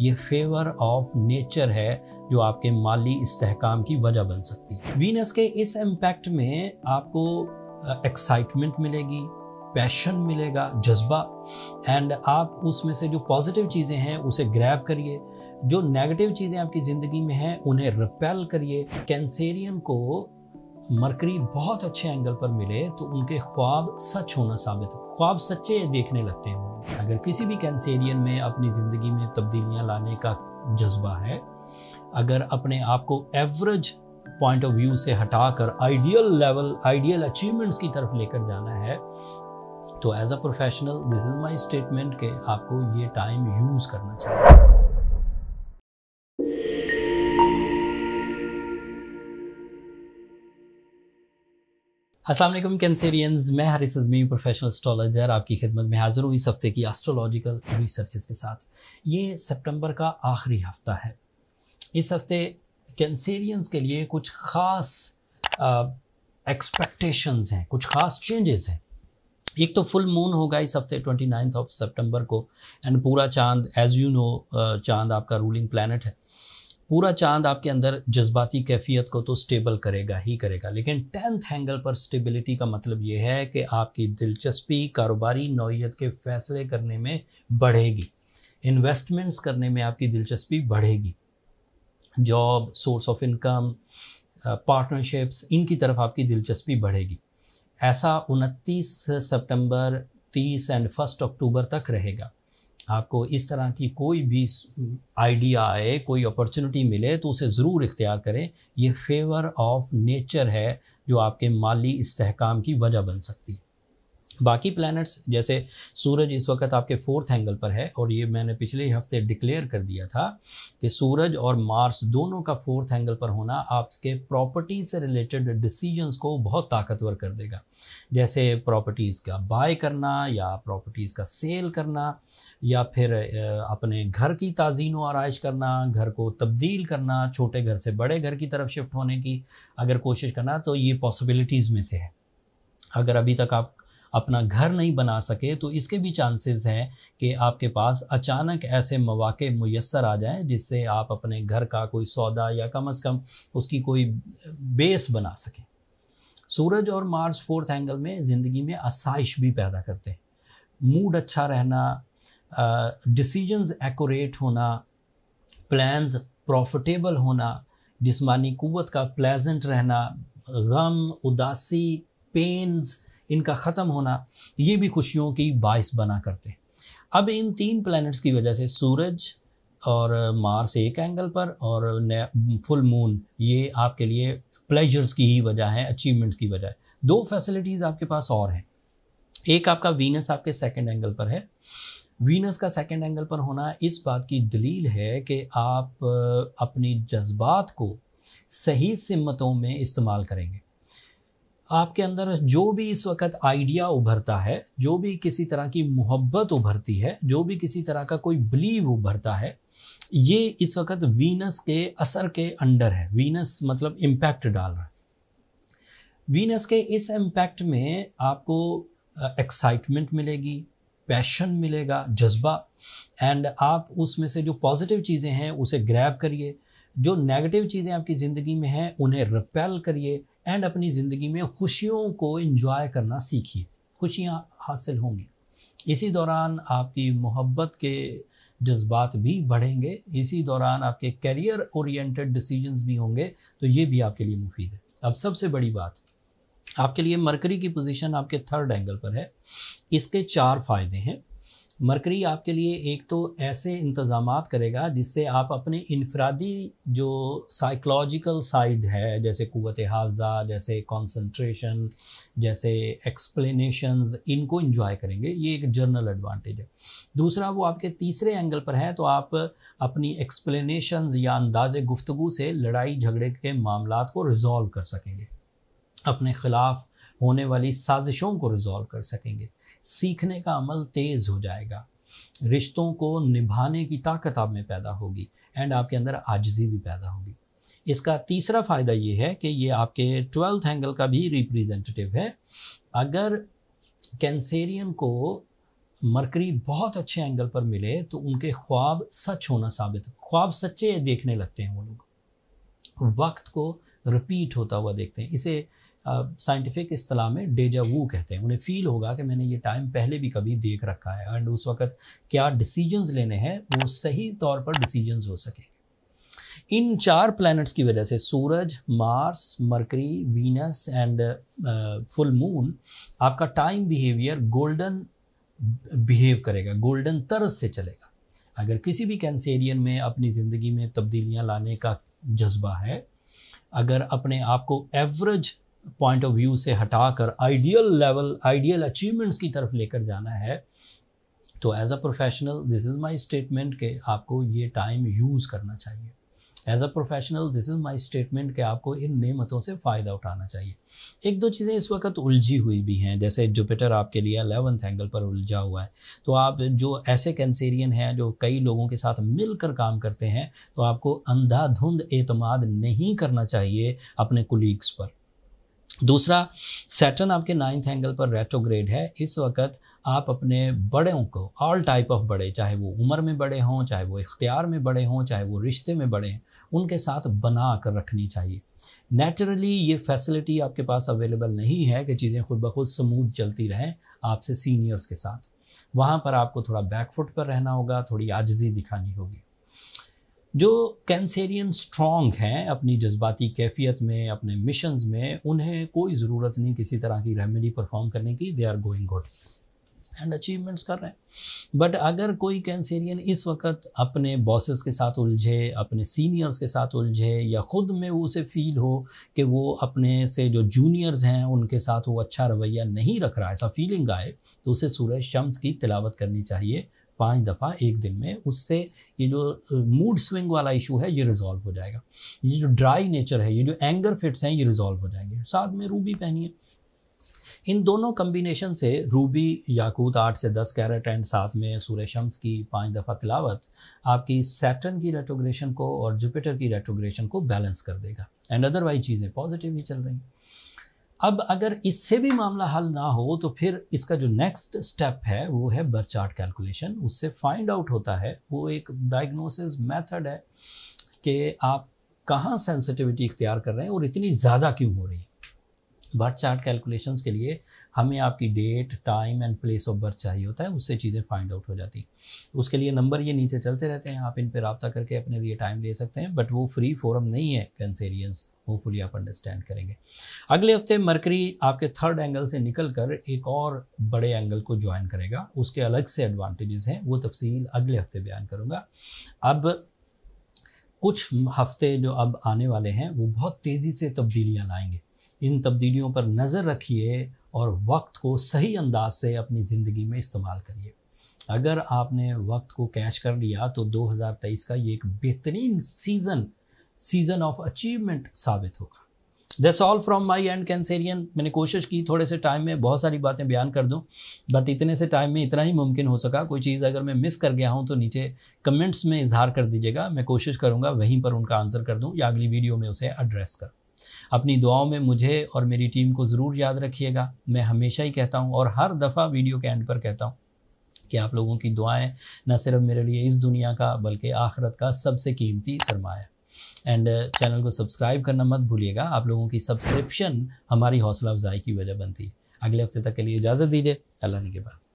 ये favour of nature है जो आपके माली इस्तेकाम की वजह बन सकती है वीनस के इस इम्पैक्ट में आपको एक्साइटमेंट मिलेगी पैशन मिलेगा जज्बा एंड आप उसमें से जो पॉजिटिव चीज़ें हैं उसे ग्रैब करिए जो नेगेटिव चीज़ें आपकी ज़िंदगी में हैं उन्हें रिपेल करिए कैंसेरियन को मरकरी बहुत अच्छे एंगल पर मिले तो उनके ख्वाब सच होना साबित ख्वाब सच्चे देखने लगते हैं अगर किसी भी कैंसेरियन में अपनी ज़िंदगी में तब्दीलियाँ लाने का जज्बा है अगर अपने आप को एवरेज पॉइंट ऑफ व्यू से हटाकर आइडियल लेवल आइडियल अचीवमेंट्स की तरफ लेकर जाना है तो as a professional this is my statement के आपको ये टाइम यूज़ करना चाहिए असलम कैंसेरियंस मैं हरिस अजमी प्रोफेशनल एस्ट्रोलॉजर आपकी खिदमत में हाज़िर हूँ इस हफ्ते की एस्ट्रोलॉजिकल रिसर्च के साथ ये सितंबर का आखिरी हफ्ता है इस हफ्ते कैंसेरियंस के लिए कुछ ख़ास एक्सपेक्टेशंस हैं कुछ ख़ास चेंजेस हैं एक तो फुल मून होगा इस हफ्ते ट्वेंटी नाइन्थ ऑफ सेप्टेम्बर को एंड पूरा चांद एज यू नो चांद आपका रूलिंग प्लानट है पूरा चांद आपके अंदर जज्बाती कैफियत को तो स्टेबल करेगा ही करेगा लेकिन टेंथ एंगल पर स्टेबिलिटी का मतलब ये है कि आपकी दिलचस्पी कारोबारी नौीयत के फैसले करने में बढ़ेगी इन्वेस्टमेंट्स करने में आपकी दिलचस्पी बढ़ेगी job source of income partnerships इनकी तरफ आपकी दिलचस्पी बढ़ेगी ऐसा उनतीस सितंबर तीस एंड फर्स्ट अक्टूबर तक रहेगा आपको इस तरह की कोई भी आइडिया आए कोई अपॉर्चुनिटी मिले तो उसे ज़रूर इख्तियार करें ये फेवर ऑफ नेचर है जो आपके माली इस्तेकाम की वजह बन सकती है बाकी प्लैनेट्स जैसे सूरज इस वक्त आपके फोर्थ एंगल पर है और ये मैंने पिछले ही हफ्ते डिक्लेयर कर दिया था कि सूरज और मार्स दोनों का फोर्थ एंगल पर होना आपके प्रॉपर्टी से रिलेटेड डिसीजंस को बहुत ताकतवर कर देगा जैसे प्रॉपर्टीज़ का बाय करना या प्रॉपर्टीज़ का सेल करना या फिर अपने घर की ताज़ीन व आरइश करना घर को तब्दील करना छोटे घर से बड़े घर की तरफ शिफ्ट होने की अगर कोशिश करना तो ये पॉसिबिलिटीज़ में से है अगर अभी तक आप अपना घर नहीं बना सके तो इसके भी चांसेस हैं कि आपके पास अचानक ऐसे मौाक़े मैसर आ जाएँ जिससे आप अपने घर का कोई सौदा या कम अज़ कम उसकी कोई बेस बना सकें सूरज और मार्स फोर्थ एंगल में ज़िंदगी में आसाइश भी पैदा करते हैं मूड अच्छा रहना डिसीजंस एक्यूरेट होना प्लान्स प्रॉफिटेबल होना जिसमानी क़वत का प्लेजेंट रहना गम उदासी पेंस इनका ख़त्म होना ये भी खुशियों की बायस बना करते हैं अब इन तीन प्लैनेट्स की वजह से सूरज और मार्स एक एंगल पर और फुल मून ये आपके लिए प्लेजर्स की ही वजह है अचीवमेंट्स की वजह है दो फैसिलिटीज़ आपके पास और हैं एक आपका वीनस आपके सेकंड एंगल पर है वीनस का सेकंड एंगल पर होना इस बात की दलील है कि आप अपनी जज्बात को सही सिमतों में इस्तेमाल करेंगे आपके अंदर जो भी इस वक्त आइडिया उभरता है जो भी किसी तरह की मोहब्बत उभरती है जो भी किसी तरह का कोई बिलीव उभरता है ये इस वक्त वीनस के असर के अंडर है वीनस मतलब इम्पैक्ट डाल रहा है वीनस के इस इम्पैक्ट में आपको एक्साइटमेंट मिलेगी पैशन मिलेगा जज्बा एंड आप उसमें से जो पॉजिटिव चीज़ें हैं उसे ग्रैब करिए जो नेगेटिव चीज़ें आपकी ज़िंदगी में हैं उन्हें रिपेल करिए एंड अपनी ज़िंदगी में खुशियों को इन्जॉय करना सीखिए खुशियाँ हासिल होंगी इसी दौरान आपकी मोहब्बत के जज्बात भी बढ़ेंगे इसी दौरान आपके करियर ओरिएंटेड डिसीजंस भी होंगे तो ये भी आपके लिए मुफीद है अब सबसे बड़ी बात आपके लिए मरकरी की पोजीशन आपके थर्ड एंगल पर है इसके चार फ़ायदे हैं मरकरी आपके लिए एक तो ऐसे इंतज़ाम करेगा जिससे आप अपने इनफरादी जो साइकोलॉजिकल साइड है जैसे कुत हाजा जैसे कंसंट्रेशन जैसे एक्सप्लेनेशंस इनको इंजॉय करेंगे ये एक जर्नल एडवांटेज है दूसरा वो आपके तीसरे एंगल पर है तो आप अपनी एक्सप्लेनेशंस या अंदाज़ गुफ्तु से लड़ाई झगड़े के मामला को रिज़ॉल्व कर सकेंगे अपने ख़िलाफ़ होने वाली साजिशों को रिज़ॉल्व कर सकेंगे सीखने का अमल तेज़ हो जाएगा रिश्तों को निभाने की ताकत आप में पैदा होगी एंड आपके अंदर आजजी भी पैदा होगी इसका तीसरा फ़ायदा ये है कि ये आपके ट्वेल्थ एंगल का भी रिप्रेजेंटेटिव है अगर कैंसेरियन को मरकरी बहुत अच्छे एंगल पर मिले तो उनके ख्वाब सच होना साबित ख्वाब सच्चे देखने लगते हैं वो लोग वक्त को रिपीट होता हुआ देखते हैं इसे साइंटिफिक असलाह में डेजा वो कहते हैं उन्हें फ़ील होगा कि मैंने ये टाइम पहले भी कभी देख रखा है एंड उस वक्त क्या डिसीजंस लेने हैं वो सही तौर पर डिसीजंस हो सके इन चार प्लैनेट्स की वजह से सूरज Mars Mercury Venus and full moon आपका टाइम बिहेवियर गोल्डन बिहेव करेगा गोल्डन तर्ज से चलेगा अगर किसी भी कैंसेरियन में अपनी ज़िंदगी में तब्दीलियां लाने का जज्बा है अगर अपने आप को एवरेज पॉइंट ऑफ व्यू से हटाकर आइडियल लेवल आइडियल अचीवमेंट्स की तरफ लेकर जाना है तो as a professional this is my statement के आपको ये टाइम यूज़ करना चाहिए as a professional this is my statement के आपको इन नेमतों से फ़ायदा उठाना चाहिए एक दो चीज़ें इस वक्त उलझी हुई भी हैं जैसे जुपिटर आपके लिए अलेवंथ एंगल पर उलझा हुआ है तो आप जो ऐसे कैंसेरियन हैं जो कई लोगों के साथ मिलकर काम करते हैं तो आपको अंधाधुंध एतमाद नहीं करना चाहिए अपने कुलीग्स पर दूसरा सैटर्न आपके नाइन्थ एंगल पर रेट्रोग्रेड है इस वक्त आप अपने बड़ों को ऑल टाइप ऑफ बड़े चाहे वो उम्र में बड़े हों चाहे वो इख्तियार में बड़े हों चाहे वो रिश्ते में बड़े हैं उनके साथ बना कर रखनी चाहिए नेचुरली ये फैसिलिटी आपके पास अवेलेबल नहीं है कि चीज़ें खुद ब खुद स्मूथ चलती रहें आपसे सीनियर्स के साथ वहाँ पर आपको थोड़ा बैकफुट पर रहना होगा थोड़ी आजजी दिखानी होगी जो कैंसेरियन स्ट्रॉन्ग हैं अपनी जज्बाती कैफियत में अपने मिशंस में उन्हें कोई ज़रूरत नहीं किसी तरह की रेमेडी परफॉर्म करने की they are going good and achievements कर रहे हैं बट अगर कोई कैंसेरियन इस वक्त अपने बॉसेस के साथ उलझे अपने सीनियर्स के साथ उलझे या ख़ुद में वो उसे फील हो कि वो अपने से जो जूनियर्स हैं उनके साथ वो अच्छा रवैया नहीं रख रहा ऐसा फीलिंग आए तो उसे सूरज शम्स की तिलावत करनी चाहिए पाँच दफ़ा एक दिन में उससे ये जो मूड स्विंग वाला इशू है ये रिजॉल्व हो जाएगा ये जो ड्राई नेचर है ये जो एंगर फिट्स हैं ये रिजॉल्व हो जाएंगे साथ में रूबी पहनिए इन दोनों कम्बिनेशन से रूबी याकूत आठ से दस कैरेट एंड साथ में सूर्य शम्स की पाँच दफ़ा तिलावत आपकी सैटर्न की रेट्रोग्रेशन को और जुपिटर की रेट्रोग्रेशन को बैलेंस कर देगा एंड अदरवाइज चीज़ें पॉजिटिव ही चल रही हैं अब अगर इससे भी मामला हल ना हो तो फिर इसका जो नेक्स्ट स्टेप है वो है बर्चार्ट कैलकुलेशन उससे फाइंड आउट होता है वो एक डायग्नोसिस मेथड है कि आप कहाँ सेंसिटिविटी इख्तियार कर रहे हैं और इतनी ज़्यादा क्यों हो रही है बर्थ चार्ट कैलकुलेशंस के लिए हमें आपकी date time and place of birth चाहिए होता है उससे चीज़ें फाइंड आउट हो जाती हैं उसके लिए नंबर ये नीचे चलते रहते हैं आप इन पर रबता करके अपने लिए टाइम ले सकते हैं बट वो फ्री फोरम नहीं है कैंसेरियंस होपफुली आप अंडरस्टैंड करेंगे अगले हफ्ते मरकरी आपके थर्ड एंगल से निकल कर एक और बड़े एंगल को ज्वाइन करेगा उसके अलग से एडवांटेजेस हैं वो तफसील अगले हफ्ते बयान करूँगा अब कुछ हफ्ते जो अब आने वाले हैं वो बहुत तेज़ी से तब्दीलियाँ लाएंगे इन तब्दीलियों पर नज़र रखिए और वक्त को सही अंदाज से अपनी ज़िंदगी में इस्तेमाल करिए अगर आपने वक्त को कैच कर लिया तो 2023 का ये एक बेहतरीन सीज़न सीजन ऑफ अचीवमेंट साबित होगा that's all from my end Cancerian मैंने कोशिश की थोड़े से टाइम में बहुत सारी बातें बयान कर दूं बट इतने से टाइम में इतना ही मुमकिन हो सका कोई चीज़ अगर मैं मिस कर गया हूं तो नीचे कमेंट्स में इजहार कर दीजिएगा मैं कोशिश करूंगा वहीं पर उनका आंसर कर दूं या अगली वीडियो में उसे एड्रेस करूँ अपनी दुआओं में मुझे और मेरी टीम को ज़रूर याद रखिएगा मैं हमेशा ही कहता हूँ और हर दफ़ा वीडियो के एंड पर कहता हूँ कि आप लोगों की दुआएं न सिर्फ मेरे लिए इस दुनिया का बल्कि आखरत का सबसे कीमती सरमाया एंड चैनल uh, को सब्सक्राइब करना मत भूलिएगा आप लोगों की सब्सक्रिप्शन हमारी हौसला अफजाई की वजह बनती है अगले हफ्ते तक के लिए इजाज़त दीजिए अल्लाह ने के बाद